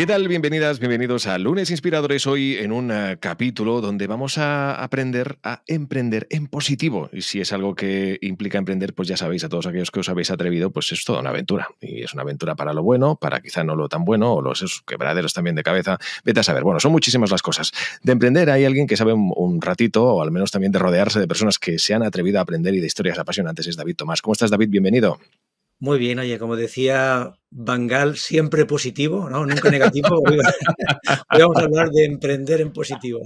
¿Qué tal? Bienvenidas, bienvenidos a Lunes Inspiradores, hoy en un eh, capítulo donde vamos a aprender a emprender en positivo. Y si es algo que implica emprender, pues ya sabéis, a todos aquellos que os habéis atrevido, pues es toda una aventura. Y es una aventura para lo bueno, para quizá no lo tan bueno, o los quebraderos también de cabeza. Vete a saber. Bueno, son muchísimas las cosas. De emprender hay alguien que sabe un, un ratito, o al menos también de rodearse de personas que se han atrevido a aprender y de historias apasionantes. Es David Tomás. ¿Cómo estás, David? Bienvenido. Muy bien, oye, como decía Bangal, siempre positivo, ¿no? Nunca negativo. Hoy vamos a hablar de emprender en positivo.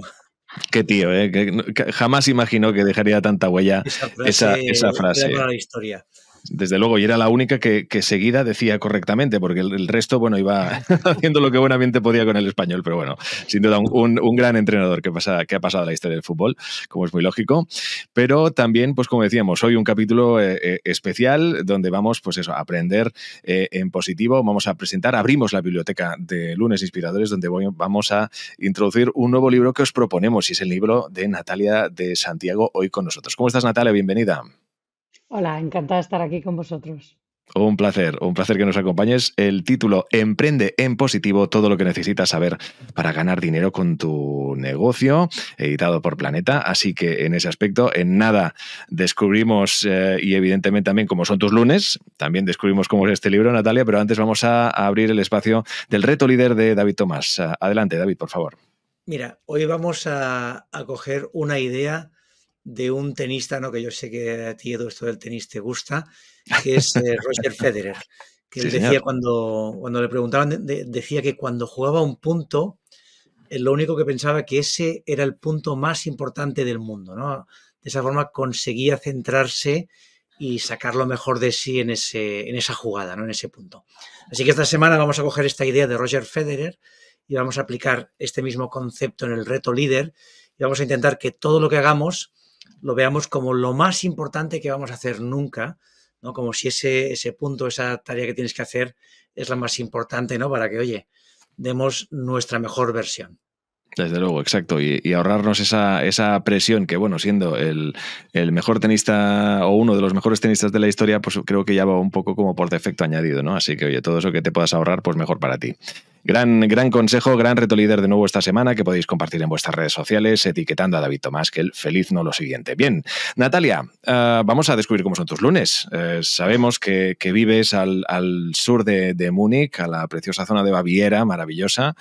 Qué tío, ¿eh? jamás imaginó que dejaría tanta huella esa frase. Esa, esa frase. La historia. Desde luego, y era la única que, seguida decía correctamente, porque el, resto, bueno, iba haciendo lo que buenamente podía con el español, pero bueno, sin duda un, gran entrenador que, ha pasado la historia del fútbol, como es muy lógico. Pero también, pues como decíamos, hoy un capítulo eh, eh, especial donde vamos, pues eso, a aprender eh, en positivo. Vamos a presentar, abrimos la biblioteca de Lunes Inspiradores, donde vamos a introducir un nuevo libro que os proponemos, y es el libro de Natalia de Santiago, hoy con nosotros. ¿Cómo estás, Natalia? Bienvenida. Hola, encantada de estar aquí con vosotros. Un placer, un placer que nos acompañes. El título Emprende en positivo, todo lo que necesitas saber para ganar dinero con tu negocio, editado por Planeta. Así que en ese aspecto, en nada descubrimos, eh, y evidentemente también como son tus lunes, también descubrimos cómo es este libro, Natalia, pero antes vamos a abrir el espacio del reto líder de David Tomás. Adelante, David, por favor. Mira, hoy vamos a, a coger una idea de un tenista, ¿no? que yo sé que a ti todo esto del tenis te gusta, que es eh, Roger Federer, que él decía cuando, cuando le preguntaban, decía que cuando jugaba un punto, eh, lo único que pensaba que ese era el punto más importante del mundo, De esa forma conseguía centrarse y sacar lo mejor de sí en, ese, en esa jugada, ¿no? en ese punto. Así que esta semana vamos a coger esta idea de Roger Federer y vamos a aplicar este mismo concepto en el reto líder y vamos a intentar que todo lo que hagamos lo veamos como lo más importante que vamos a hacer nunca, ¿no? Como si ese, ese punto, esa tarea que tienes que hacer es la más importante, ¿no? Para que, oye, demos nuestra mejor versión. Desde luego, exacto. Y, ahorrarnos esa, esa, presión que, bueno, siendo el, el, mejor tenista o uno de los mejores tenistas de la historia, pues creo que ya va un poco como por defecto añadido, ¿no? Así que, oye, todo eso que te puedas ahorrar, pues mejor para ti. Gran, gran consejo, gran reto líder de nuevo esta semana que podéis compartir en vuestras redes sociales etiquetando a David Tomás, que el feliz no lo siguiente. Bien, Natalia, ah, vamos a descubrir cómo son tus lunes. Eh, sabemos que, vives al, sur de, Múnich, a la preciosa zona de Baviera, maravillosa,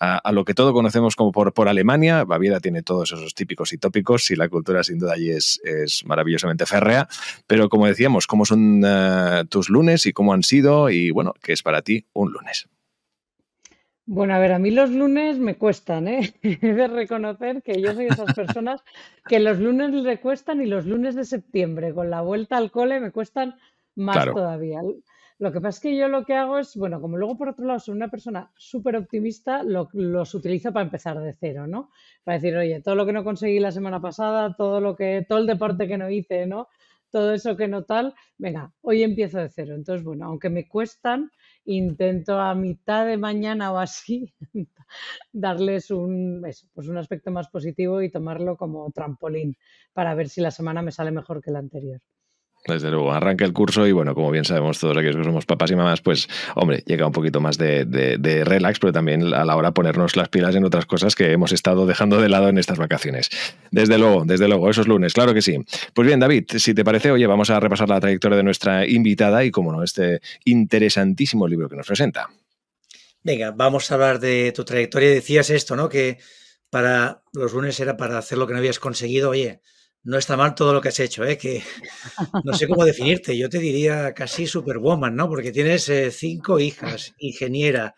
ah, a, lo que todo conocemos como por, por Alemania. Baviera tiene todos esos típicos y tópicos y la cultura sin duda allí es, es maravillosamente férrea. Pero como decíamos, cómo son ah, tus lunes y cómo han sido y bueno, qué es para ti un lunes. Bueno, a ver, a mí los lunes me cuestan, ¿eh? He de reconocer que yo soy esas personas que los lunes le cuestan y los lunes de septiembre, con la vuelta al cole, me cuestan más todavía. Lo que pasa es que yo lo que hago es, bueno, como luego por otro lado soy una persona súper optimista, lo- los utilizo para empezar de cero, ¿no? Para decir, oye, todo lo que no conseguí la semana pasada, todo lo que, todo el deporte que no hice, ¿no? todo eso que no tal, venga, hoy empiezo de cero. Entonces, bueno, aunque me cuestan, intento a mitad de mañana o así darles un, pues un aspecto más positivo y tomarlo como trampolín para ver si la semana me sale mejor que la anterior. Desde luego, arranca el curso y bueno, como bien sabemos todos aquellos que somos papás y mamás, pues hombre, llega un poquito más de, de, relax, pero también a la hora ponernos las pilas en otras cosas que hemos estado dejando de lado en estas vacaciones. Desde luego, desde luego, esos lunes, claro que sí. Pues bien, David, si te parece, oye, vamos a repasar la trayectoria de nuestra invitada y, como no, este interesantísimo libro que nos presenta. Venga, vamos a hablar de tu trayectoria. Decías esto, ¿no? Que para los lunes era para hacer lo que no habías conseguido, oye no está mal todo lo que has hecho, ¿eh? que no sé cómo definirte. Yo te diría casi superwoman, ¿no? Porque tienes eh, cinco hijas, ingeniera,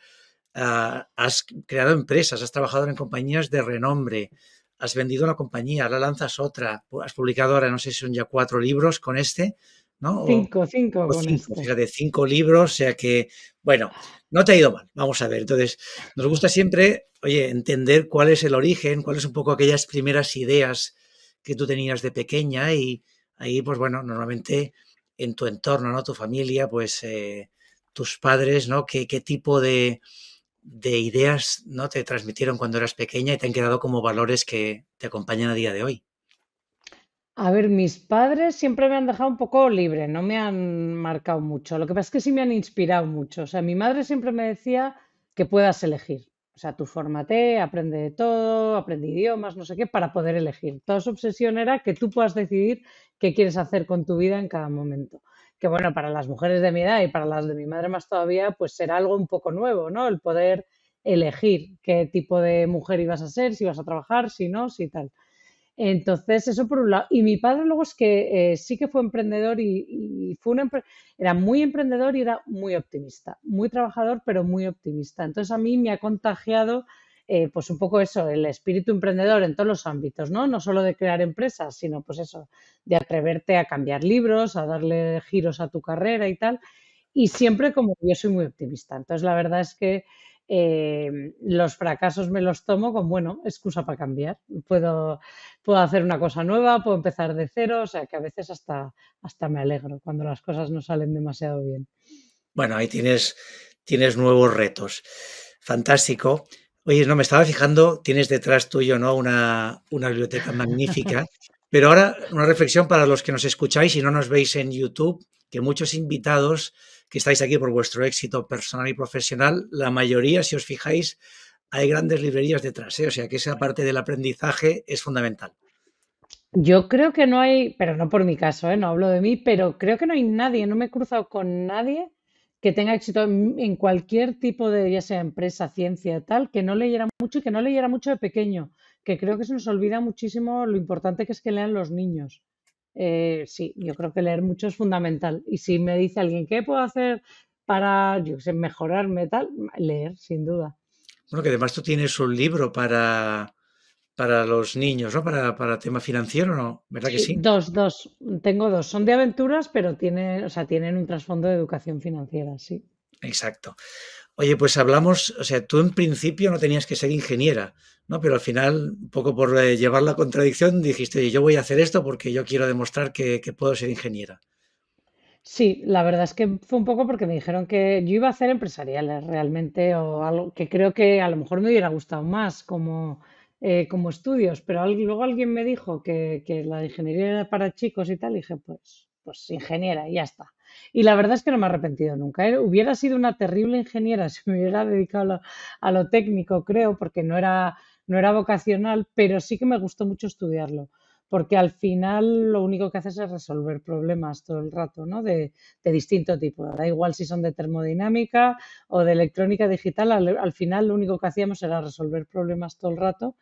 ah, has creado empresas, has trabajado en compañías de renombre, has vendido una compañía, la lanzas otra, has publicado ahora, no sé si son ya cuatro libros con este, ¿no? Cinco, cinco, cinco con este. cinco libros, o sea que, bueno, no te ha ido mal, vamos a ver. Entonces, nos gusta siempre, oye, entender cuál es el origen, cuáles son un poco aquellas primeras ideas que tú tenías de pequeña y ahí, pues bueno, normalmente en tu entorno, ¿no? Tu familia, pues eh, tus padres, ¿no? ¿Qué, qué tipo de, de, ideas ¿no? te transmitieron cuando eras pequeña y te han quedado como valores que te acompañan a día de hoy? A ver, mis padres siempre me han dejado un poco libre, no me han marcado mucho. Lo que pasa es que sí me han inspirado mucho. O sea, mi madre siempre me decía que puedas elegir. O sea, tú fórmate, aprende de todo, aprende idiomas, no sé qué, para poder elegir. Toda su obsesión era que tú puedas decidir qué quieres hacer con tu vida en cada momento. Que bueno, para las mujeres de mi edad y para las de mi madre más todavía, pues será algo un poco nuevo, ¿no? El poder elegir qué tipo de mujer ibas a ser, si ibas a trabajar, si no, si tal. Entonces, eso por un lado. Y mi padre luego es que eh, sí que fue emprendedor y, fue era muy emprendedor y era muy optimista, muy trabajador, pero muy optimista. Entonces, a mí me ha contagiado eh, pues un poco eso, el espíritu emprendedor en todos los ámbitos, ¿no? No solo de crear empresas, sino pues eso, de atreverte a cambiar libros, a darle giros a tu carrera y tal. Y siempre como yo soy muy optimista. Entonces, la verdad es que eh, los fracasos me los tomo con, bueno, excusa para cambiar. Puedo, puedo hacer una cosa nueva, puedo empezar de cero, o sea que a veces hasta, hasta me alegro cuando las cosas no salen demasiado bien. Bueno, ahí tienes, tienes nuevos retos. Fantástico. Oye, no, me estaba fijando, tienes detrás tuyo ¿no? una, una biblioteca magnífica. Pero ahora una reflexión para los que nos escucháis y no nos veis en YouTube, que muchos invitados que estáis aquí por vuestro éxito personal y profesional, la mayoría, si os fijáis, hay grandes librerías detrás, ¿eh? o sea que esa parte del aprendizaje es fundamental. Yo creo que no hay, pero no por mi caso, ¿eh? no hablo de mí, pero creo que no hay nadie, no me he cruzado con nadie que tenga éxito en, cualquier tipo de, ya sea empresa, ciencia, tal, que no leyera mucho y que no leyera mucho de pequeño, que creo que se nos olvida muchísimo lo importante que es que lean los niños. Eh, sí, yo creo que leer mucho es fundamental. Y si me dice alguien, ¿qué puedo hacer para, yo sé, mejorarme tal? Leer, sin duda. Bueno, que además tú tienes un libro para, para los niños, ¿no? Para, tema financiero, ¿no? ¿Verdad que sí? Dos, dos. Tengo dos. Son de aventuras, pero tienen, o sea, tienen un trasfondo de educación financiera, sí. Exacto. Oye, pues hablamos, o sea, tú en principio no tenías que ser ingeniera, ¿no? Pero al final, un poco por eh, llevar la contradicción, dijiste, yo voy a hacer esto porque yo quiero demostrar que, puedo ser ingeniera. Sí, la verdad es que fue un poco porque me dijeron que yo iba a hacer empresariales realmente, o algo que creo que a lo mejor me hubiera gustado más como, eh, como estudios, pero luego alguien me dijo que, la ingeniería era para chicos y tal, y dije, pues, pues ingeniera, y ya está. Y la verdad es que no me he arrepentido nunca. ¿eh? Hubiera sido una terrible ingeniera si me hubiera dedicado a lo técnico, creo, porque no era, no era vocacional, pero sí que me gustó mucho estudiarlo, porque al final lo único que haces es resolver problemas todo el rato, ¿no? De, distinto tipo, da igual si son de termodinámica o de electrónica digital, al, final lo único que hacíamos era resolver problemas todo el rato.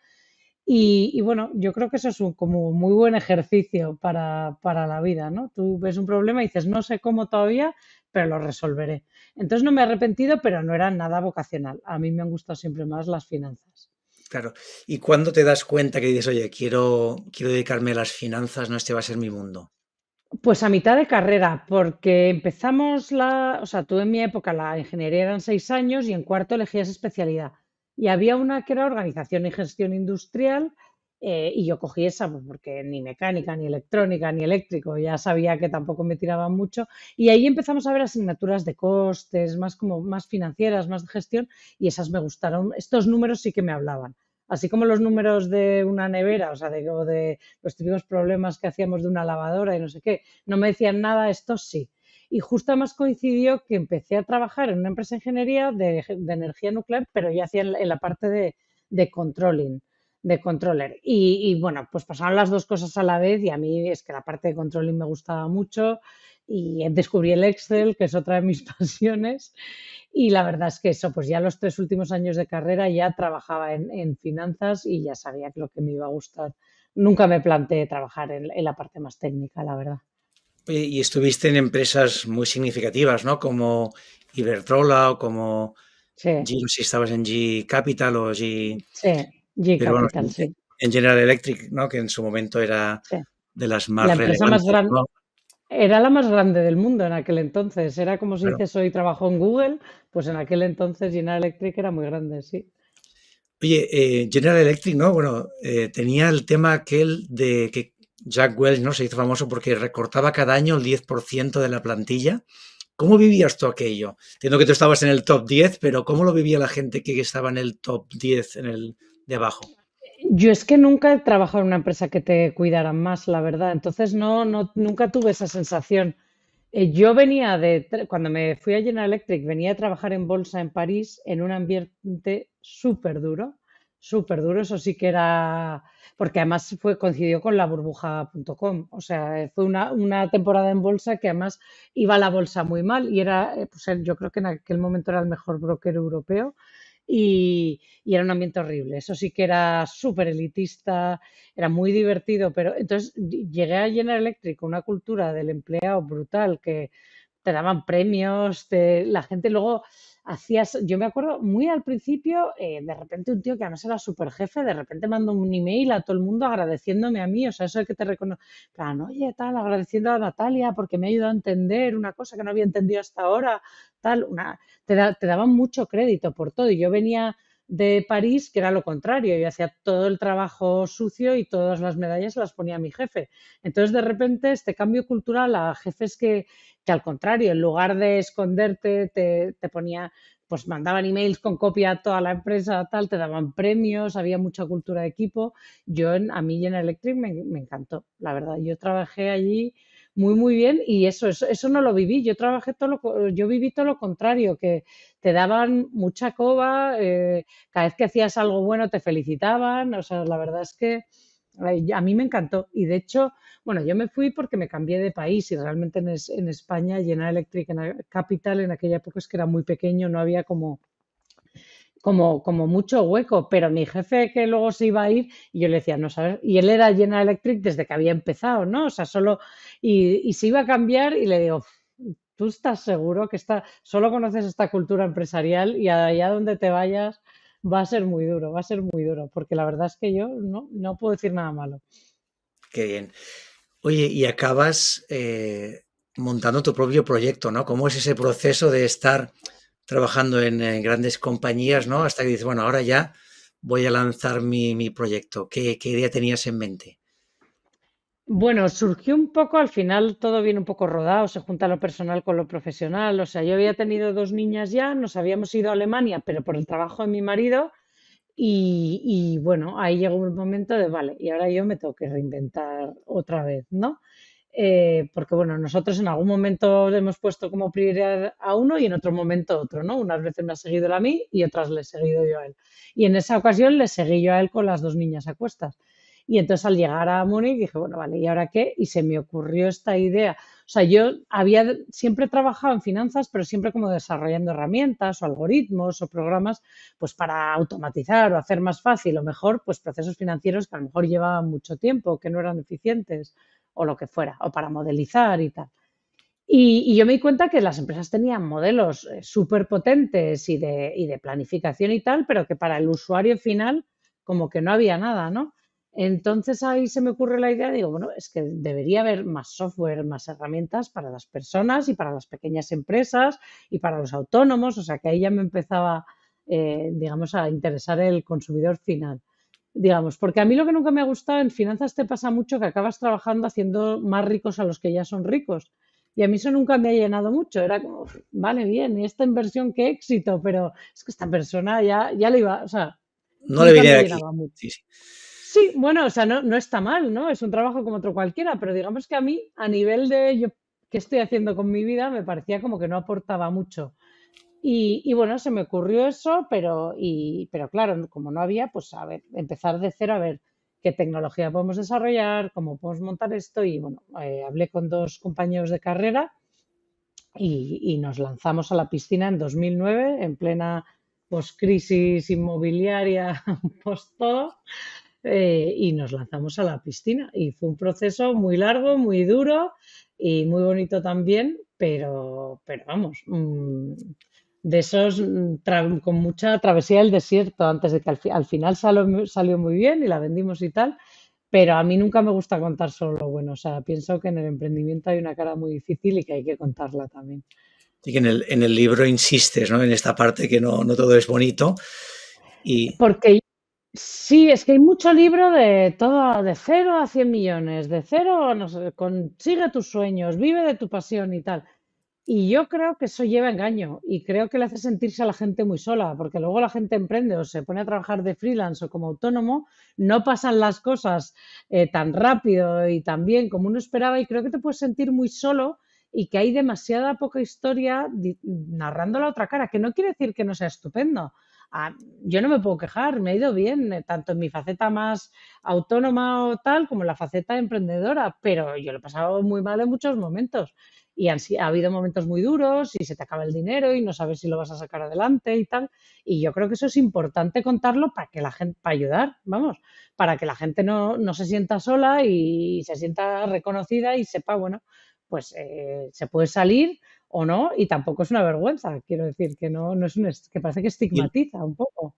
Y, bueno, yo creo que eso es un como muy buen ejercicio para, la vida, ¿no? Tú ves un problema y dices, no sé cómo todavía, pero lo resolveré. Entonces no me he arrepentido, pero no era nada vocacional. A mí me han gustado siempre más las finanzas. Claro. ¿Y cuándo te das cuenta que dices, oye, quiero, quiero dedicarme a las finanzas, no este va a ser mi mundo? Pues a mitad de carrera, porque empezamos la, o sea, tú en mi época la ingeniería eran seis años y en cuarto elegías especialidad. Y había una que era organización y gestión industrial eh, y yo cogí esa pues, porque ni mecánica, ni electrónica, ni eléctrico, ya sabía que tampoco me tiraba mucho. Y ahí empezamos a ver asignaturas de costes, más como más financieras, más de gestión, y esas me gustaron. Estos números sí que me hablaban. Así como los números de una nevera, o sea, de, los típicos problemas que hacíamos de una lavadora y no sé qué, no me decían nada, estos sí. Y justo además coincidió que empecé a trabajar en una empresa de ingeniería de, energía nuclear, pero ya hacía en, la parte de, de controlling de controller. Y, bueno, pues pasaron las dos cosas a la vez y a mí es que la parte de controlling me gustaba mucho y eh, descubrí el Excel, que es otra de mis pasiones. Y la verdad es que eso, pues ya los tres últimos años de carrera ya trabajaba en, finanzas y ya sabía que lo que me iba a gustar. Nunca me planteé trabajar en, la parte más técnica, la verdad. Y estuviste en empresas muy significativas, ¿no? Como Iberdrola o como sí. si estabas en G Capital o G... Sí. En General Electric, ¿no? Que en su momento era de las más la empresa más grande, Era la más grande del mundo en aquel entonces. Era como si dices hoy trabajó en Google, pues en aquel entonces General Electric era muy grande, sí. Oye, eh, General Electric, ¿no? Bueno, eh, tenía el tema aquel de que Jack Welch, ¿no? Se hizo famoso porque recortaba cada año el 10% de la plantilla. ¿Cómo vivías tú aquello? Entiendo que tú estabas en el top 10, pero ¿cómo lo vivía la gente que estaba en el top 10, en el yo es que nunca he trabajado en una empresa que te cuidara más, la verdad. Entonces no, no nunca tuve esa sensación. Eh, yo venía de, cuando me fui a General Electric, venía a trabajar en bolsa en París en un ambiente súper duro, súper duro. Eso sí que era, porque además fue coincidió con la burbuja.com. O sea, fue una, temporada en bolsa que además iba la bolsa muy mal y era, eh, pues, yo creo que en aquel momento era el mejor broker europeo y, era un ambiente horrible. Eso sí que era súper elitista, era muy divertido, pero entonces llegué a General Electric una cultura del empleado brutal que te daban premios, la gente luego hacías, yo me acuerdo muy al principio, eh, de repente un tío que además era super jefe, de repente mandó un email a todo el mundo agradeciéndome a mí, o sea, eso es que te reconozco, claro oye, tal, agradeciendo a Natalia porque me ha ayudado a entender una cosa que no había entendido hasta ahora, tal, una, te, te daban mucho crédito por todo y yo venía de París, que era lo contrario. Yo hacía todo el trabajo sucio y todas las medallas las ponía mi jefe. Entonces, de repente, este cambio cultural a jefes que, al contrario, en lugar de esconderte, te, te ponía pues mandaban emails con copia a toda la empresa, tal, te daban premios, había mucha cultura de equipo. Yo, a mí en Electric me, encantó, la verdad. Yo trabajé allí muy, muy bien y eso, eso, no lo viví. Yo trabajé todo lo, yo viví todo lo contrario, que te daban mucha coba, eh, cada vez que hacías algo bueno te felicitaban, o sea, la verdad es que a mí me encantó y de hecho, bueno, yo me fui porque me cambié de país y realmente en, en España, llena Electric en Capital, en aquella época es que era muy pequeño, no había como como, mucho hueco, pero mi jefe que luego se iba a ir, y yo le decía, no sabes, y él era General Electric desde que había empezado, ¿no? O sea, solo, y, se iba a cambiar y le digo, tú estás seguro que está, solo conoces esta cultura empresarial y allá donde te vayas va a ser muy duro, va a ser muy duro, porque la verdad es que yo no, puedo decir nada malo. Qué bien. Oye, y acabas eh, montando tu propio proyecto, ¿no? ¿Cómo es ese proceso de estar trabajando en, grandes compañías, ¿no? Hasta que dices, bueno, ahora ya voy a lanzar mi, proyecto. ¿Qué, ¿Qué, idea tenías en mente? Bueno, surgió un poco, al final todo viene un poco rodado, se junta lo personal con lo profesional. O sea, yo había tenido dos niñas ya, nos habíamos ido a Alemania, pero por el trabajo de mi marido. Y, y bueno, ahí llegó un momento de, vale, y ahora yo me tengo que reinventar otra vez, ¿no? Eh, porque bueno, nosotros en algún momento le hemos puesto como prioridad a uno y en otro momento otro, ¿no? Unas veces me ha seguido él a mí y otras le he seguido yo a él. Y en esa ocasión le seguí yo a él con las dos niñas a cuestas. Y entonces al llegar a Múnich dije, bueno, vale, ¿y ahora qué? Y se me ocurrió esta idea. O sea, yo había siempre trabajado en finanzas, pero siempre como desarrollando herramientas o algoritmos o programas, pues para automatizar o hacer más fácil o mejor, pues procesos financieros que a lo mejor llevaban mucho tiempo, que no eran eficientes o lo que fuera, o para modelizar y tal. Y, yo me di cuenta que las empresas tenían modelos eh, súper potentes y de, planificación y tal, pero que para el usuario final como que no había nada, ¿no? Entonces ahí se me ocurre la idea, digo, bueno, es que debería haber más software, más herramientas para las personas y para las pequeñas empresas y para los autónomos, o sea que ahí ya me empezaba, eh, digamos, a interesar el consumidor final digamos, porque a mí lo que nunca me ha gustado en finanzas te pasa mucho que acabas trabajando haciendo más ricos a los que ya son ricos. Y a mí eso nunca me ha llenado mucho. Era como, vale, bien, y esta inversión, qué éxito, pero es que esta persona ya, ya le iba, o sea, no le viniera aquí. Sí, bueno, o sea, no, no está mal, ¿no? Es un trabajo como otro cualquiera, pero digamos que a mí, a nivel de yo qué estoy haciendo con mi vida, me parecía como que no aportaba mucho. Y, bueno, se me ocurrió eso, pero, pero claro, como no había, pues a ver, empezar de cero, a ver qué tecnología podemos desarrollar, cómo podemos montar esto. Y bueno, eh, hablé con dos compañeros de carrera y, nos lanzamos a la piscina en 2009, en plena post crisis inmobiliaria, post todo. Eh, y nos lanzamos a la piscina. Y fue un proceso muy largo, muy duro y muy bonito también, pero, pero vamos, mm, de esos mm, con mucha travesía del desierto antes de que al, final salió, muy bien y la vendimos y tal, pero a mí nunca me gusta contar solo lo bueno, o sea, pienso que en el emprendimiento hay una cara muy difícil y que hay que contarla también. Y que en el, en el libro insistes, ¿no? En esta parte que no, todo es bonito. Y... Porque Sí, es que hay mucho libro de todo, de cero a 100 millones, de cero, no sé, consigue tus sueños, vive de tu pasión y tal. Y yo creo que eso lleva engaño y creo que le hace sentirse a la gente muy sola, porque luego la gente emprende o se pone a trabajar de freelance o como autónomo, no pasan las cosas eh, tan rápido y tan bien como uno esperaba y creo que te puedes sentir muy solo y que hay demasiada poca historia narrando la otra cara, que no quiere decir que no sea estupendo. Ah, yo no me puedo quejar, me ha ido bien, eh, tanto en mi faceta más autónoma o tal, como en la faceta emprendedora, pero yo lo he pasado muy mal en muchos momentos y ha habido momentos muy duros y se te acaba el dinero y no sabes si lo vas a sacar adelante y tal. Y yo creo que eso es importante contarlo para que la gente, para ayudar, vamos, para que la gente no, se sienta sola y se sienta reconocida y sepa, bueno, pues eh, se puede salir o no y tampoco es una vergüenza, quiero decir, que no, no es un, que parece que estigmatiza un poco.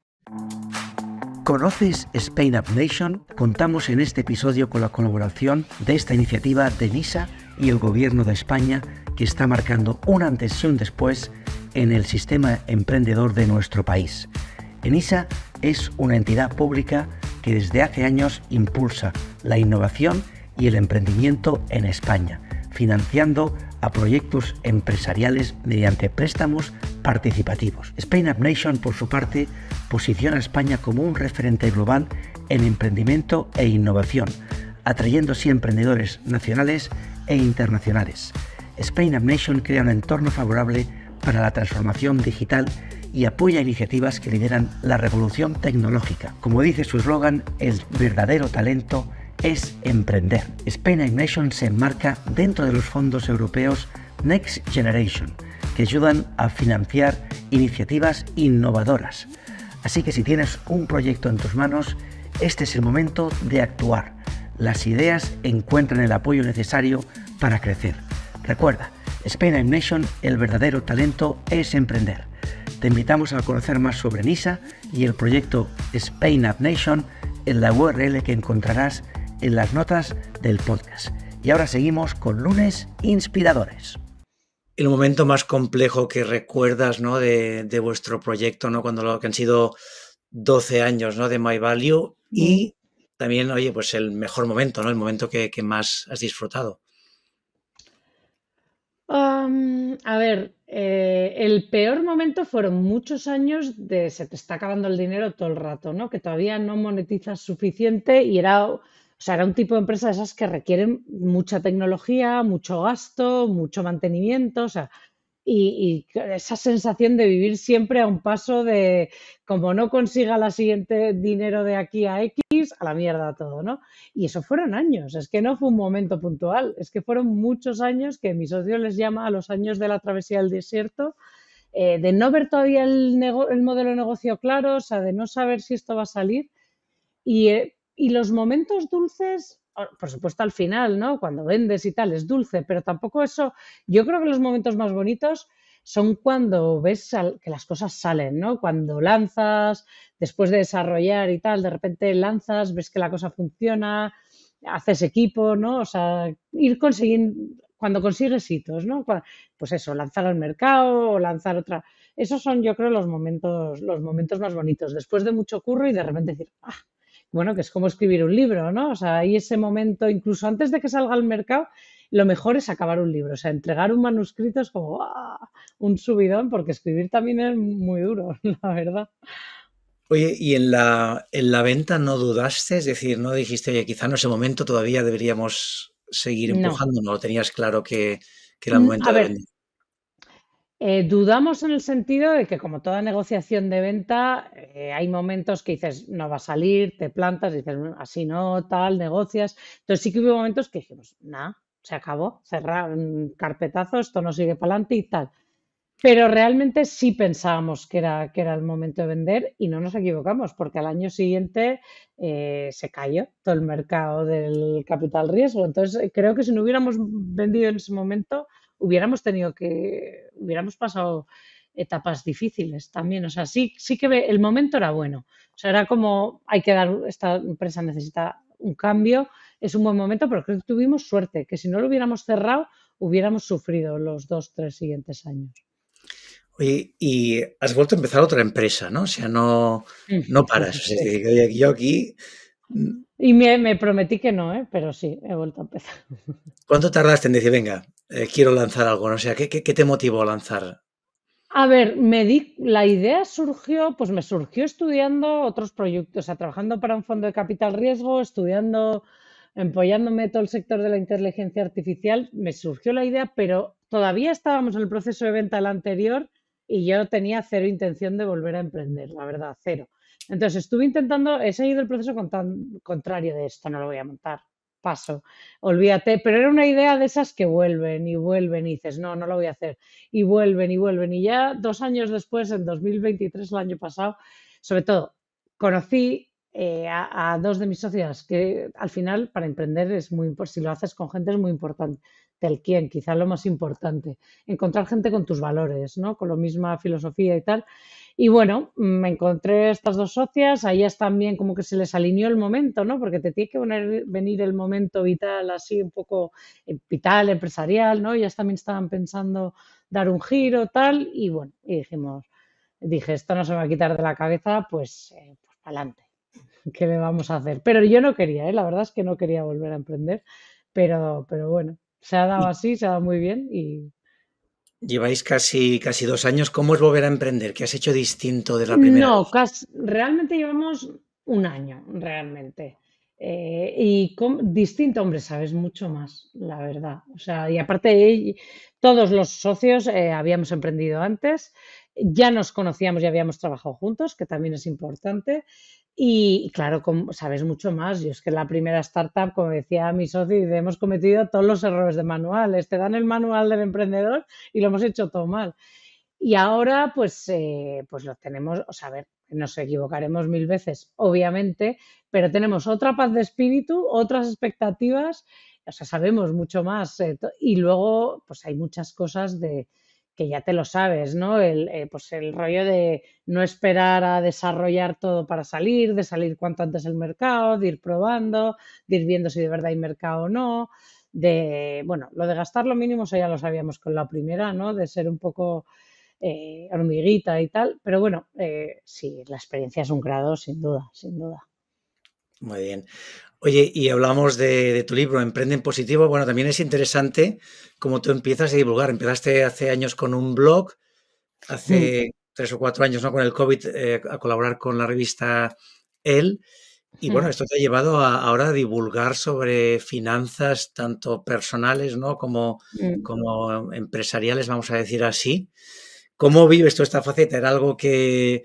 ¿Conoces Spain Up Nation? Contamos en este episodio con la colaboración de esta iniciativa de NISA y el gobierno de España que está marcando un antes y un después en el sistema emprendedor de nuestro país. ENISA es una entidad pública que desde hace años impulsa la innovación y el emprendimiento en España, financiando a proyectos empresariales mediante préstamos participativos. Spain Up Nation, por su parte, posiciona a España como un referente global en emprendimiento e innovación, atrayendo así emprendedores nacionales e internacionales. Spain Up Nation crea un entorno favorable para la transformación digital y apoya iniciativas que lideran la revolución tecnológica. Como dice su eslogan, el verdadero talento es emprender. Spain Up Nation se enmarca dentro de los fondos europeos Next Generation, que ayudan a financiar iniciativas innovadoras. Así que si tienes un proyecto en tus manos, este es el momento de actuar las ideas encuentran el apoyo necesario para crecer. Recuerda, Spain Up Nation, el verdadero talento es emprender. Te invitamos a conocer más sobre NISA y el proyecto Spain Up Nation en la URL que encontrarás en las notas del podcast. Y ahora seguimos con lunes inspiradores. El momento más complejo que recuerdas ¿no? de, vuestro proyecto, ¿no? cuando lo que han sido 12 años ¿no? de My Value y también, oye, pues el mejor momento, ¿no? El momento que, más has disfrutado. a ver, eh, el peor momento fueron muchos años de se te está acabando el dinero todo el rato, ¿no? Que todavía no monetizas suficiente y era, o sea, era un tipo de empresa de esas que requieren mucha tecnología, mucho gasto, mucho mantenimiento, o sea, y, esa sensación de vivir siempre a un paso de como no consiga la siguiente dinero de aquí a X, a la mierda todo, ¿no? Y eso fueron años, es que no fue un momento puntual, es que fueron muchos años que mi socio les llama a los años de la travesía del desierto, eh, de no ver todavía el, el, modelo de negocio claro, o sea, de no saber si esto va a salir. y eh, los momentos dulces Ah, por supuesto al final, ¿no? Cuando vendes y tal, es dulce, pero tampoco eso, yo creo que los momentos más bonitos son cuando ves que las cosas salen, ¿no? Cuando lanzas, después de desarrollar y tal, de repente lanzas, ves que la cosa funciona, haces equipo, ¿no? O sea, ir consiguiendo, cuando consigues hitos, ¿no? Pues eso, lanzar al mercado o lanzar otra. Esos son, yo creo, los momentos, los momentos más bonitos, después de mucho curro y de repente decir, ah, bueno, que es como escribir un libro, ¿no? O sea, hay ese momento, incluso antes de que salga al mercado, lo mejor es acabar un libro. O sea, entregar un manuscrito es como un subidón, porque escribir también es muy duro, la verdad. Oye, ¿y en la, venta no dudaste? Es decir, ¿no dijiste, oye, quizá en ese momento todavía deberíamos seguir empujando? ¿No, lo tenías claro que, era el mm, momento de vender? Eh, dudamos en el sentido de que, como toda negociación de venta, eh, hay momentos que dices, no va a salir, te plantas, dices, mm, así no, tal, negocias. Entonces sí que hubo momentos que dijimos, nada, se acabó, cerrar un mm, carpetazo, esto no sigue para adelante y tal. Pero realmente sí pensábamos que era, que era el momento de vender y no nos equivocamos, porque al año siguiente eh, se cayó todo el mercado del capital riesgo. Entonces creo que si no hubiéramos vendido en ese momento, hubiéramos tenido que, hubiéramos pasado etapas difíciles también. O sea, sí, sí que el momento era bueno. O sea, era como hay que dar, esta empresa necesita un cambio, es un buen momento, pero creo que tuvimos suerte, que si no lo hubiéramos cerrado, hubiéramos sufrido los dos, tres siguientes años. Oye, y has vuelto a empezar otra empresa, ¿no? O sea, no, mm. no paras. O sea, yo aquí y me, prometí que no, ¿eh? pero sí, he vuelto a empezar. ¿Cuánto tardaste en decir, venga, eh, quiero lanzar algo? O sea, ¿qué, te motivó a lanzar? A ver, me di, la idea surgió, pues me surgió estudiando otros proyectos, o sea, trabajando para un fondo de capital riesgo, estudiando, empollándome todo el sector de la inteligencia artificial, me surgió la idea, pero todavía estábamos en el proceso de venta del anterior y yo tenía cero intención de volver a emprender, la verdad, cero. Entonces estuve intentando, he seguido el proceso contrario de esto, no lo voy a montar, paso, olvídate, pero era una idea de esas que vuelven y vuelven y dices, no, no lo voy a hacer, y vuelven y vuelven. Y ya dos años después, en 2023, el año pasado, sobre todo, conocí eh, a, dos de mis socias, que al final para emprender es muy importante, si lo haces con gente es muy importante, del quién, quizás lo más importante, encontrar gente con tus valores, ¿no? con la misma filosofía y tal. Y bueno, me mm, encontré estas dos socias, a ellas también como que se les alineó el momento, ¿no? Porque te tiene que venir el momento vital así un poco eh, vital, empresarial, ¿no? Ellas también estaban pensando dar un giro, tal, y bueno, y dijimos, dije, esto no se me va a quitar de la cabeza, pues, eh, pues para adelante, ¿qué le vamos a hacer? Pero yo no quería, ¿eh? la verdad es que no quería volver a emprender, pero, pero bueno, se ha dado así, se ha dado muy bien y, Lleváis casi, casi dos años. ¿Cómo es volver a emprender? ¿Qué has hecho distinto de la primera? No, Casi, realmente llevamos un año, realmente. Eh, y distinto, hombre, sabes mucho más, la verdad. O sea, y aparte, todos los socios eh, habíamos emprendido antes, ya nos conocíamos y habíamos trabajado juntos, que también es importante. Y claro, como sabes mucho más. Yo es que la primera startup, como decía mi socio, hemos cometido todos los errores de manuales. Te dan el manual del emprendedor y lo hemos hecho todo mal. Y ahora, pues, eh, pues lo tenemos, o sea, a ver, nos equivocaremos mil veces, obviamente, pero tenemos otra paz de espíritu, otras expectativas, o sea, sabemos mucho más. Eh, y luego, pues hay muchas cosas de, que ya te lo sabes, ¿no? El, eh, pues el rollo de no esperar a desarrollar todo para salir, de salir cuanto antes el mercado, de ir probando, de ir viendo si de verdad hay mercado o no, de, bueno, lo de gastar lo mínimo eso ya lo sabíamos con la primera, ¿no? De ser un poco eh, hormiguita y tal, pero bueno, eh, sí, la experiencia es un grado, sin duda, sin duda. Muy bien. Oye, y hablamos de, tu libro, Emprende en Positivo. Bueno, también es interesante cómo tú empiezas a divulgar. Empezaste hace años con un blog, hace mm. tres o cuatro años, ¿no? Con el COVID, eh, a colaborar con la revista El. Y bueno, esto te ha llevado a, ahora a divulgar sobre finanzas, tanto personales, ¿no? Como, mm. como empresariales, vamos a decir así. ¿Cómo vives tú esta faceta? ¿Era algo que,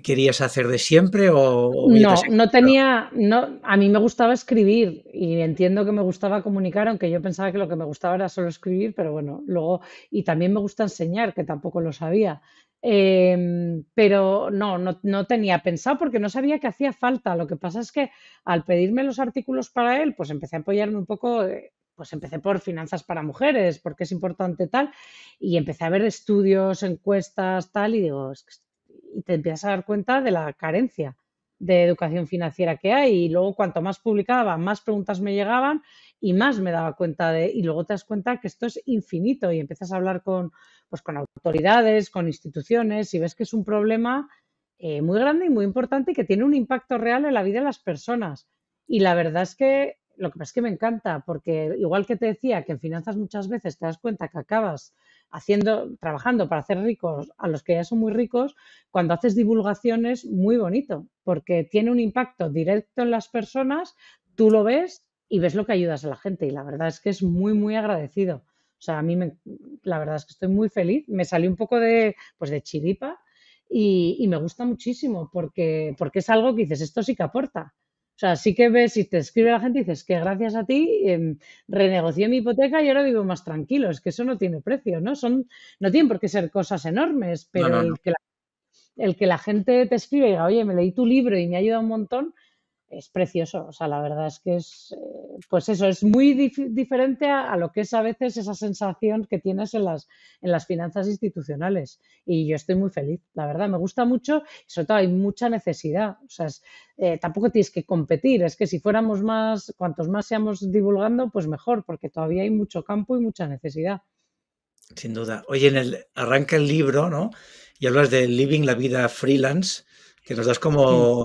querías hacer de siempre o, no no tenía no a mí me gustaba escribir y entiendo que me gustaba comunicar aunque yo pensaba que lo que me gustaba era solo escribir pero bueno luego y también me gusta enseñar que tampoco lo sabía em, pero no, no, no, tenía pensado porque no sabía que hacía falta. Lo que pasa es que al pedirme los artículos para él, pues empecé a apoyarme un poco, eh, pues empecé por finanzas para mujeres, porque es importante tal, y empecé a ver estudios, encuestas, tal, y digo, es que y te empiezas a dar cuenta de la carencia de educación financiera que hay y luego cuanto más publicaba, más preguntas me llegaban y más me daba cuenta de y luego te das cuenta que esto es infinito y empiezas a hablar con pues con autoridades, con instituciones y ves que es un problema eh, muy grande y muy importante y que tiene un impacto real en la vida de las personas. Y la verdad es que lo que pasa es que me encanta porque igual que te decía que en finanzas muchas veces te das cuenta que acabas haciendo, trabajando para hacer ricos a los que ya son muy ricos, cuando haces divulgaciones, muy bonito, porque tiene un impacto directo en las personas, tú lo ves y ves lo que ayudas a la gente. Y la verdad es que es muy, muy agradecido. O sea, a mí la verdad es que estoy muy feliz. Me salió un poco de, pues de chiripa y, me gusta muchísimo porque, porque es algo que dices, esto sí que aporta. O sea, sí que ves y te escribe la gente y dices que gracias a ti em, renegocié mi hipoteca y ahora vivo más tranquilo. Es que eso no tiene precio, ¿no? Son, no tienen por qué ser cosas enormes, pero el que la, el que la gente te escribe y diga, oye, me leí tu libro y me ha ayudado un montón, es precioso. O sea, la verdad es que es, eh, pues eso, es muy diferente a, lo que es a veces esa sensación que tienes en las, en las finanzas institucionales. Y yo estoy muy feliz, la verdad, me gusta mucho sobre todo hay mucha necesidad. O sea, eh, tampoco tienes que competir, es que si fuéramos más, cuantos más seamos divulgando, pues mejor, porque todavía hay mucho campo y mucha necesidad. Sin duda. Oye, en el, arranca el libro, ¿no? Y hablas de Living la Vida Freelance, que nos das como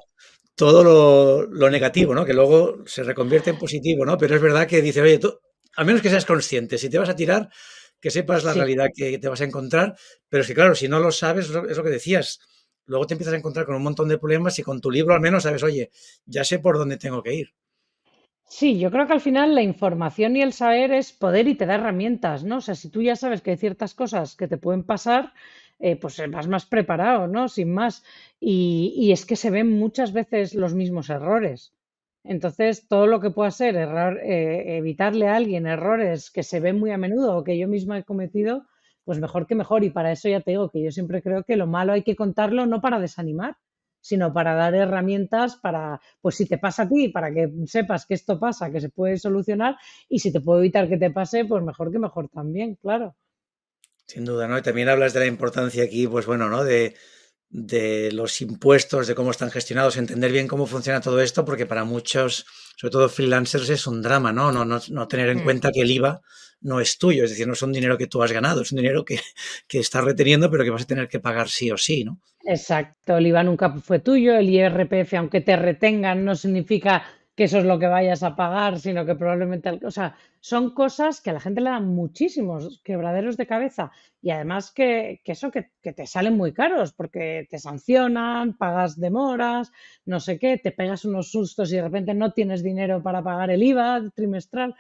todo lo, negativo, ¿no? Que luego se reconvierte en positivo, ¿no? Pero es verdad que dice, oye, tú, a menos que seas consciente, si te vas a tirar, que sepas la realidad que te vas a encontrar, pero es que claro, si no lo sabes, es lo que decías, luego te empiezas a encontrar con un montón de problemas y con tu libro al menos sabes, oye, ya sé por dónde tengo que ir. Sí, yo creo que al final la información y el saber es poder y te da herramientas, ¿no? O sea, si tú ya sabes que hay ciertas cosas que te pueden pasar, eh, pues eh, vas más preparado, ¿no? Sin más. Y, es que se ven muchas veces los mismos errores. Entonces, todo lo que pueda ser eh, evitarle a alguien errores que se ven muy a menudo o que yo misma he cometido, pues mejor que mejor. Y para eso ya te digo que yo siempre creo que lo malo hay que contarlo no para desanimar, sino para dar herramientas para, pues si te pasa a ti, para que sepas que esto pasa, que se puede solucionar, y si te puedo evitar que te pase, pues mejor que mejor también, claro. Sin duda, ¿no? Y también hablas de la importancia aquí, pues bueno, ¿no? De, de los impuestos, de cómo están gestionados, entender bien cómo funciona todo esto, porque para muchos, sobre todo freelancers, es un drama, ¿no? No, no, tener en mm. cuenta que el IVA no es tuyo, es decir, no es un dinero que tú has ganado, es un dinero que, que, estás reteniendo, pero que vas a tener que pagar sí o sí, ¿no? Exacto, el IVA nunca fue tuyo, el IRPF, aunque te retengan, no significa que eso es lo que vayas a pagar, sino que probablemente, o sea, son cosas que a la gente le dan muchísimos quebraderos de cabeza y además que, eso que, te salen muy caros porque te sancionan, pagas demoras, no sé qué, te pegas unos sustos y de repente no tienes dinero para pagar el IVA trimestral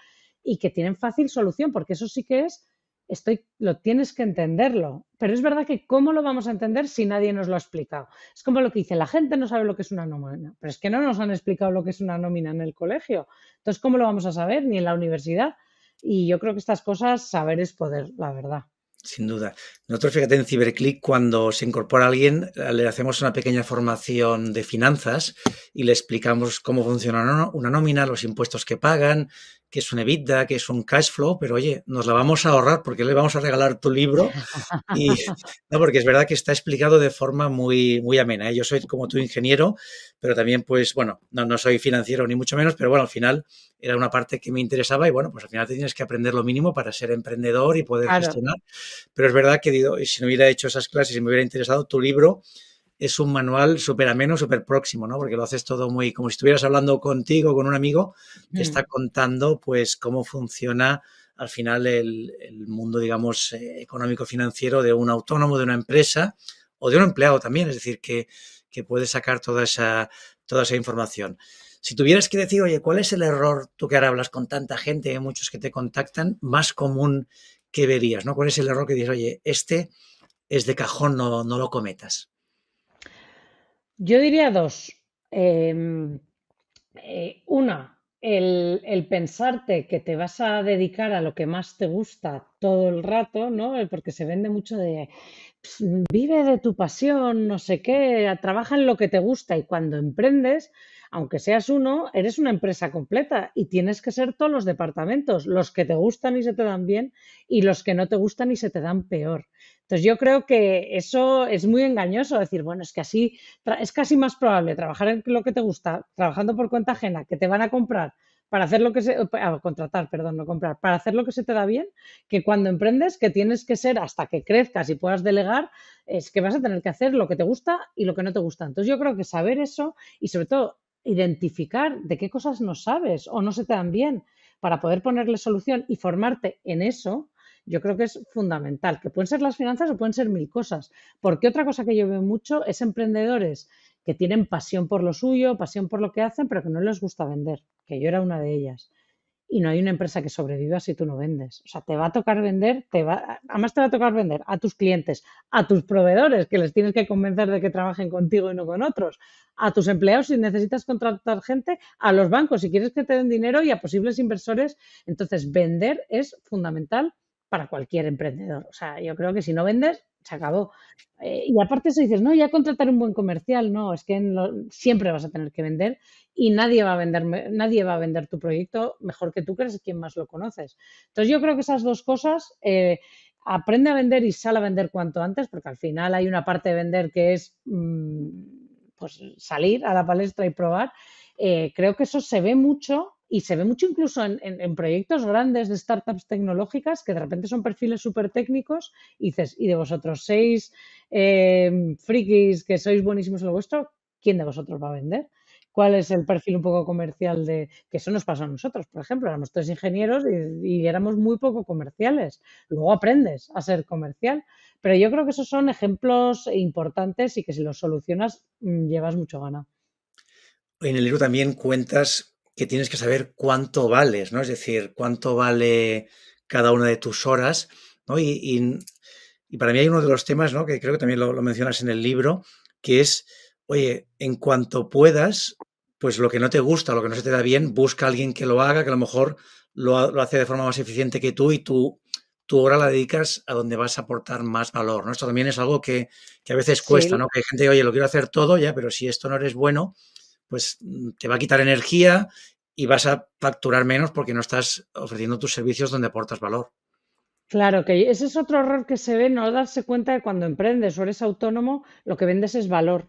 y que tienen fácil solución porque eso sí que es Estoy, lo tienes que entenderlo. Pero es verdad que ¿cómo lo vamos a entender si nadie nos lo ha explicado? Es como lo que dice, la gente no sabe lo que es una nómina, pero es que no nos han explicado lo que es una nómina en el colegio. Entonces, ¿cómo lo vamos a saber? Ni en la universidad. Y yo creo que estas cosas, saber es poder, la verdad. Sin duda. Nosotros, fíjate, en Ciberclick, cuando se incorpora alguien, eh, le hacemos una pequeña formación de finanzas y le explicamos cómo funciona una nómina, los impuestos que pagan, que es una EBITDA, que es un cash flow, pero oye, nos la vamos a ahorrar porque le vamos a regalar tu libro. Y, no, porque es verdad que está explicado de forma muy, muy amena. ¿eh? Yo soy como tu ingeniero, pero también, pues, bueno, no, no soy financiero ni mucho menos, pero bueno, al final era una parte que me interesaba y bueno, pues al final te tienes que aprender lo mínimo para ser emprendedor y poder gestionar. Pero es verdad que digo, si no hubiera hecho esas clases y me hubiera interesado, tu libro es un manual súper ameno, súper próximo, ¿no? Porque lo haces todo muy como si estuvieras hablando contigo, con un amigo, te mm. está contando pues cómo funciona al final el, mundo, digamos, eh, económico-financiero de un autónomo, de una empresa o de un empleado también, es decir, que, que puedes sacar toda esa, toda esa información. Si tuvieras que decir, oye, ¿cuál es el error, tú que ahora hablas con tanta gente, hay muchos que te contactan, más común que verías, ¿no? ¿Cuál es el error que dices, oye, este es de cajón, no, no lo cometas? Yo diría dos. Em, eh, una, el, pensarte que te vas a dedicar a lo que más te gusta todo el rato, ¿no? Eh, porque se vende mucho de vive de tu pasión, no sé qué, trabaja en lo que te gusta y cuando emprendes aunque seas uno, eres una empresa completa y tienes que ser todos los departamentos, los que te gustan y se te dan bien y los que no te gustan y se te dan peor. Entonces yo creo que eso es muy engañoso, decir, bueno, es que así es casi más probable trabajar en lo que te gusta, trabajando por cuenta ajena, que te van a comprar para hacer lo que se a contratar, perdón, no comprar, para hacer lo que se te da bien, que cuando emprendes que tienes que ser hasta que crezcas y puedas delegar, es que vas a tener que hacer lo que te gusta y lo que no te gusta. Entonces yo creo que saber eso y sobre todo identificar de qué cosas no sabes o no se te dan bien para poder ponerle solución y formarte en eso, yo creo que es fundamental, que pueden ser las finanzas o pueden ser mil cosas. Porque otra cosa que yo veo mucho es emprendedores que tienen pasión por lo suyo, pasión por lo que hacen, pero que no les gusta vender, que yo era una de ellas y no hay una empresa que sobreviva si tú no vendes. O sea, te va a tocar vender, te va, además te va a tocar vender a tus clientes, a tus proveedores, que les tienes que convencer de que trabajen contigo y no con otros, a tus empleados si necesitas contratar gente, a los bancos si quieres que te den dinero y a posibles inversores. Entonces, vender es fundamental para cualquier emprendedor. O sea, yo creo que si no vendes, se acabó. Eh, y aparte eso dices, no, ya contratar un buen comercial, no, es que siempre vas a tener que vender y nadie va, a vender, nadie va a vender tu proyecto mejor que tú, que eres quien más lo conoces. Entonces yo creo que esas dos cosas, eh, aprende a vender y sal a vender cuanto antes, porque al final hay una parte de vender que es mm, pues salir a la palestra y probar. Eh, creo que eso se ve mucho y se ve mucho incluso en, proyectos grandes de startups tecnológicas que de repente son perfiles súper técnicos y dices, y de vosotros seis eh, frikis que sois buenísimos en lo vuestro, ¿quién de vosotros va a vender? ¿Cuál es el perfil un poco comercial de que eso nos pasa a nosotros? Por ejemplo, éramos tres ingenieros y, éramos muy poco comerciales. Luego aprendes a ser comercial, pero yo creo que esos son ejemplos importantes y que si los solucionas mm, llevas mucho gana. En el libro también cuentas que tienes que saber cuánto vales, ¿no? Es decir, cuánto vale cada una de tus horas, ¿no? Y, para mí hay uno de los temas, ¿no? Que creo que también lo, mencionas en el libro, que es, oye, en cuanto puedas, pues lo que no te gusta, lo que no se te da bien, busca a alguien que lo haga, que a lo mejor lo, hace de forma más eficiente que tú y tú tu hora la dedicas a donde vas a aportar más valor, ¿no? Esto también es algo que, que a veces cuesta, ¿no? Que hay gente, oye, lo quiero hacer todo ya, pero si esto no eres bueno, pues mm, te va a quitar energía y vas a facturar menos porque no estás ofreciendo tus servicios donde aportas valor. Claro, que ese es otro error que se ve, no darse cuenta de cuando emprendes o eres autónomo, lo que vendes es valor,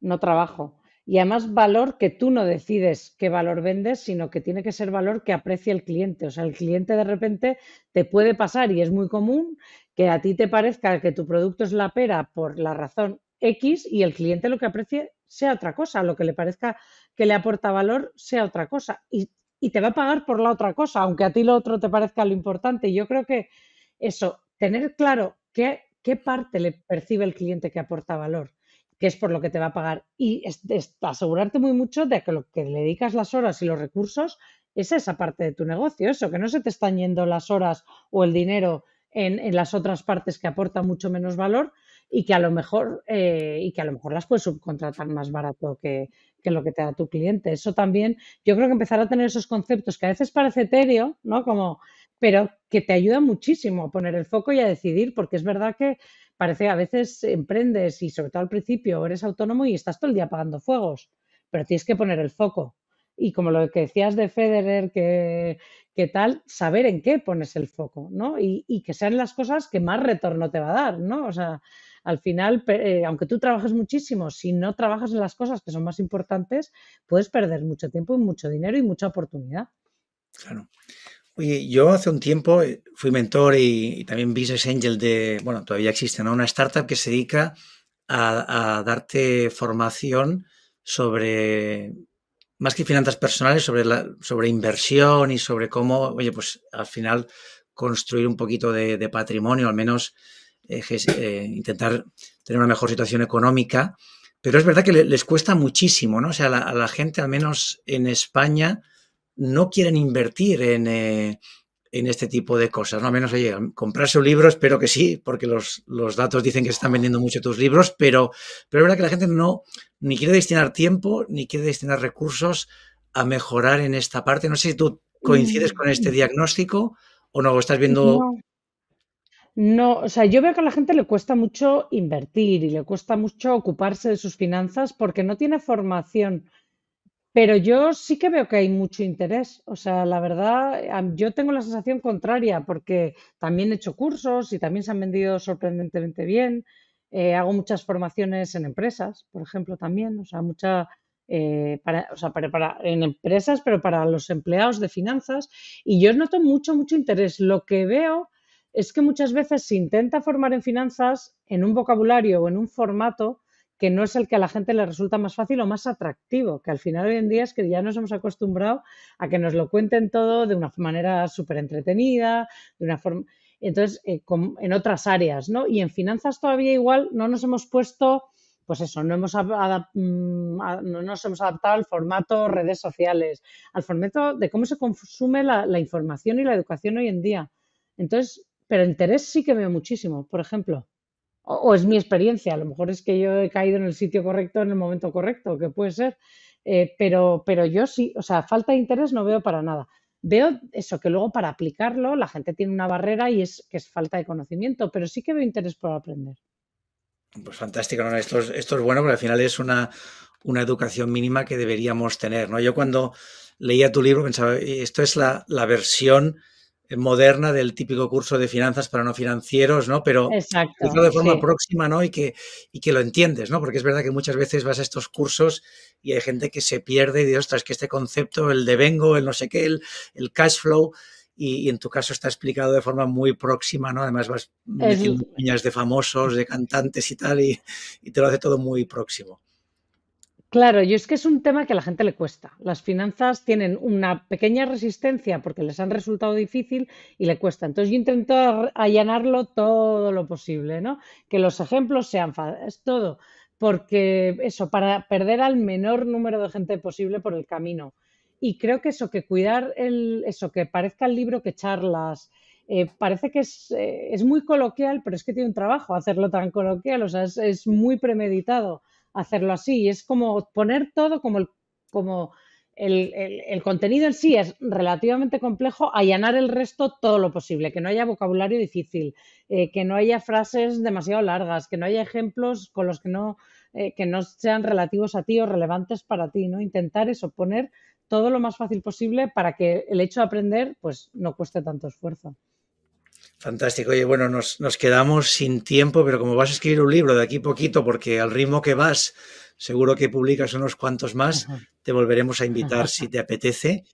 no trabajo. Y además valor que tú no decides qué valor vendes, sino que tiene que ser valor que aprecie el cliente. O sea, el cliente de repente te puede pasar y es muy común que a ti te parezca que tu producto es la pera por la razón X y el cliente lo que aprecie sea otra cosa, lo que le parezca que le aporta valor sea otra cosa y, te va a pagar por la otra cosa, aunque a ti lo otro te parezca lo importante. Yo creo que eso, tener claro qué, qué parte le percibe el cliente que aporta valor que es por lo que te va a pagar. Y asegurarte muy mucho de que lo que le dedicas las horas y los recursos es esa parte de tu negocio, eso, que no se te están yendo las horas o el dinero en, en las otras partes que aporta mucho menos valor, y que a lo mejor, eh, y que a lo mejor las puedes subcontratar más barato que, lo que te da tu cliente. Eso también, yo creo que empezar a tener esos conceptos que a veces parece etéreo, ¿no? Como, pero que te ayuda muchísimo a poner el foco y a decidir, porque es verdad que parece a veces emprendes y sobre todo al principio eres autónomo y estás todo el día apagando fuegos, pero tienes que poner el foco. Y como lo que decías de Federer, que, tal, saber en qué pones el foco, ¿no? Y, y que sean las cosas que más retorno te va a dar, ¿no? O sea, al final, eh, aunque tú trabajes muchísimo, si no trabajas en las cosas que son más importantes, puedes perder mucho tiempo mucho dinero y mucha oportunidad. Claro. Oye, yo hace un tiempo eh, fui mentor y, también business angel de, bueno, todavía existe, ¿no? Una startup que se dedica a, darte formación sobre más que finanzas personales, sobre, la, sobre inversión y sobre cómo, oye, pues al final construir un poquito de patrimonio, al menos eh, eh, intentar tener una mejor situación económica, pero es verdad que les cuesta muchísimo, ¿no? O sea, a la gente, al menos en España, no quieren invertir en, eh, este tipo de cosas, ¿no? A menos, oye, comprarse un libro, espero que sí, porque los, los datos dicen que se están vendiendo mucho tus libros, pero, pero es verdad que la gente no, ni quiere destinar tiempo, ni quiere destinar recursos a mejorar en esta parte. No sé si tú coincides mm. con este diagnóstico o no, o estás viendo no, o sea, yo veo que a la gente le cuesta mucho invertir y le cuesta mucho ocuparse de sus finanzas porque no tiene formación. Pero yo sí que veo que hay mucho interés. O sea, la verdad, yo tengo la sensación contraria porque también he hecho cursos y también se han vendido sorprendentemente bien. Eh, hago muchas formaciones en empresas, por ejemplo, también. O sea, mucha, eh, para, o sea, en empresas, pero para los empleados de finanzas. Y yo noto mucho, mucho interés. Lo que veo es que muchas veces se intenta formar en finanzas en un vocabulario o en un formato que no es el que a la gente le resulta más fácil o más atractivo, que al final hoy en día es que ya nos hemos acostumbrado a que nos lo cuenten todo de una manera súper entretenida, de una forma... Entonces, eh, en otras áreas, ¿no? Y en finanzas todavía igual no nos hemos puesto, pues eso, no, hemos mm, no nos hemos adaptado al formato redes sociales, al formato de cómo se consume la información y la educación hoy en día. Entonces, pero interés sí que veo muchísimo, por ejemplo. O, es mi experiencia, a lo mejor es que yo he caído en el sitio correcto en el momento correcto, que puede ser, eh, pero, pero yo sí, o sea, falta de interés no veo para nada. Veo eso, que luego para aplicarlo la gente tiene una barrera y es que es falta de conocimiento, pero sí que veo interés por aprender. Pues fantástico, esto, es, esto es bueno, porque al final es una, una educación mínima que deberíamos tener. ¿no? Yo cuando leía tu libro pensaba, eh, esto es la, la versión eh, moderna del típico curso de finanzas para no financieros, ¿no? Pero de forma próxima, ¿no? Y que, y que lo entiendes, ¿no? Porque es verdad que muchas veces vas a estos cursos y hay gente que se pierde y dice, ostras, que este concepto, el de vengo, el no sé qué, el, cash flow, y, en tu caso está explicado de forma muy próxima, ¿no? Además vas diciendo niñas de famosos, de cantantes y tal, y te lo hace todo muy próximo. Claro, yo es que es un tema que a la gente le cuesta. Las finanzas tienen una pequeña resistencia porque les han resultado difícil y le cuesta. Entonces yo intento allanarlo todo lo posible, ¿no? Que los ejemplos sean es todo, porque eso, para perder al menor número de gente posible por el camino. Y creo que eso, que cuidar el, eso, que parezca el libro que charlas, eh, parece que eh, es, muy coloquial, pero es que tiene un trabajo hacerlo tan coloquial, o sea, es muy premeditado hacerlo así. es como poner todo como el, como el, el, contenido en sí es relativamente complejo, allanar el resto todo lo posible, que no haya vocabulario difícil, eh, que no haya frases demasiado largas, que no haya ejemplos con los que no, eh, que no sean relativos a ti o relevantes para ti, ¿no? Intentar eso, poner todo lo más fácil posible para que el hecho de aprender pues no cueste tanto esfuerzo. Fantástico. Oye, bueno, nos, quedamos sin tiempo, pero como vas a escribir un libro de aquí poquito, porque al ritmo que vas, seguro que publicas unos cuantos más, te volveremos a invitar si te apetece.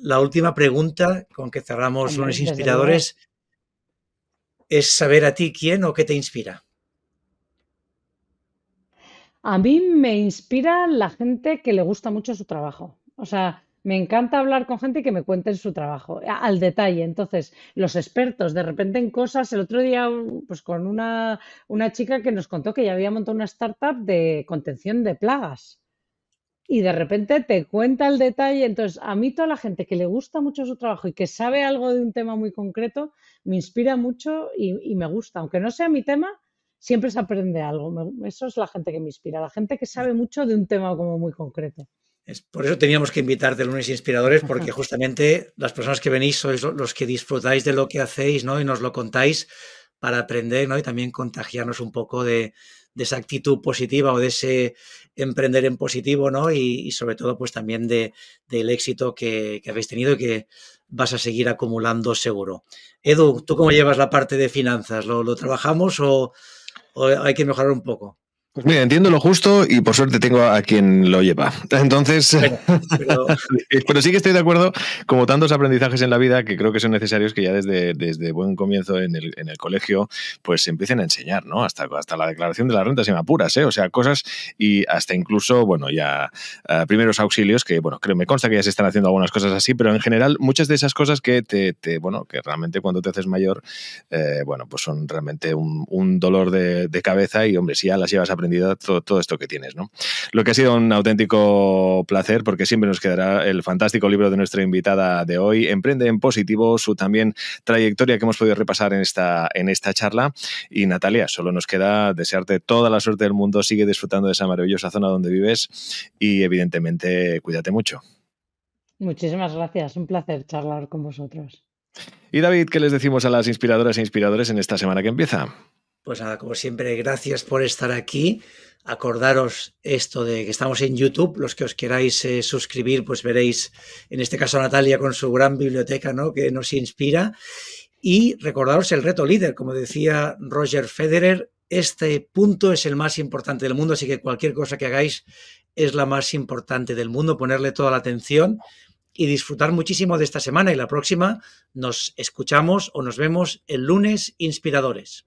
La última pregunta con que cerramos los inspiradores es saber a ti quién o qué te inspira. A mí me inspira la gente que le gusta mucho su trabajo. O sea, me encanta hablar con gente y que me cuenten su trabajo eh, al detalle. Entonces, los expertos de repente en cosas, el otro día pues con una, chica que nos contó que ya había montado una startup de contención de plagas y de repente te cuenta el detalle. Entonces, a mí toda la gente que le gusta mucho su trabajo y que sabe algo de un tema muy concreto, me inspira mucho y, me gusta. Aunque no sea mi tema, siempre se aprende algo. eso es la gente que me inspira, la gente que sabe mucho de un tema como muy concreto por eso teníamos que invitarte lunes inspiradores, porque justamente las personas que venís sois los que disfrutáis de lo que hacéis, ¿no? Y nos lo contáis para aprender, ¿no? Y también contagiarnos un poco de, esa actitud positiva o de ese emprender en positivo, ¿no? Y, sobre todo, pues también de, del éxito que, habéis tenido y que vas a seguir acumulando seguro. Edu, ¿tú cómo llevas la parte de finanzas? ¿Lo, trabajamos o, hay que mejorar un poco? Pues mira, entiendo lo justo y por suerte tengo a quien lo lleva. Entonces, eh, pero, sí que estoy de acuerdo, como tantos aprendizajes en la vida que creo que son necesarios que ya desde, desde buen comienzo en el, colegio, pues se empiecen a enseñar, ¿no? Hasta, hasta la declaración de las rentas y me apuras, ¿eh? O sea, cosas y hasta incluso, bueno, ya eh, primeros auxilios que, bueno, creo, me consta que ya se están haciendo algunas cosas así, pero en general muchas de esas cosas que te, bueno, que realmente cuando te haces mayor, eh, bueno, pues son realmente un, dolor de, de, cabeza y, hombre, si ya las llevas aprendiendo todo, esto que tienes. ¿no? Lo que ha sido un auténtico placer porque siempre nos quedará el fantástico libro de nuestra invitada de hoy, Emprende en Positivo, su también trayectoria que hemos podido repasar en esta, en esta charla. Y Natalia, solo nos queda desearte toda la suerte del mundo, sigue disfrutando de esa maravillosa zona donde vives y evidentemente cuídate mucho. Muchísimas gracias, un placer charlar con vosotros. Y David, ¿qué les decimos a las inspiradoras e inspiradores en esta semana que empieza? Pues nada, como siempre, gracias por estar aquí. Acordaros esto de que estamos en YouTube. Los que os queráis eh, suscribir, pues veréis en este caso Natalia con su gran biblioteca, ¿no? Que nos inspira. Y recordaros el reto líder, como decía Roger Federer, este punto es el más importante del mundo, así que cualquier cosa que hagáis es la más importante del mundo, ponerle toda la atención y disfrutar muchísimo de esta semana y la próxima nos escuchamos o nos vemos el lunes inspiradores.